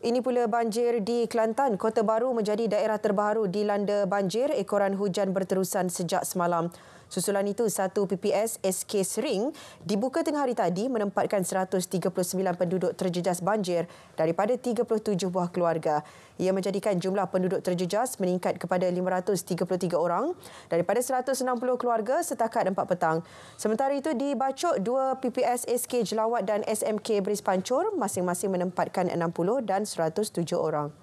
Ini pula banjir di Kelantan. Kota Baru menjadi daerah terbaru dilanda banjir ekoran hujan berterusan sejak semalam. Susulan itu, satu PPS SK Sering dibuka tengah hari tadi menempatkan 139 penduduk terjejas banjir daripada 37 buah keluarga. Ia menjadikan jumlah penduduk terjejas meningkat kepada 533 orang daripada 160 keluarga setakat 4 petang. Sementara itu, di Bacok, dua PPS SK Jelawat dan SMK Beris Pancur masing-masing menempatkan 60 dan 107 orang.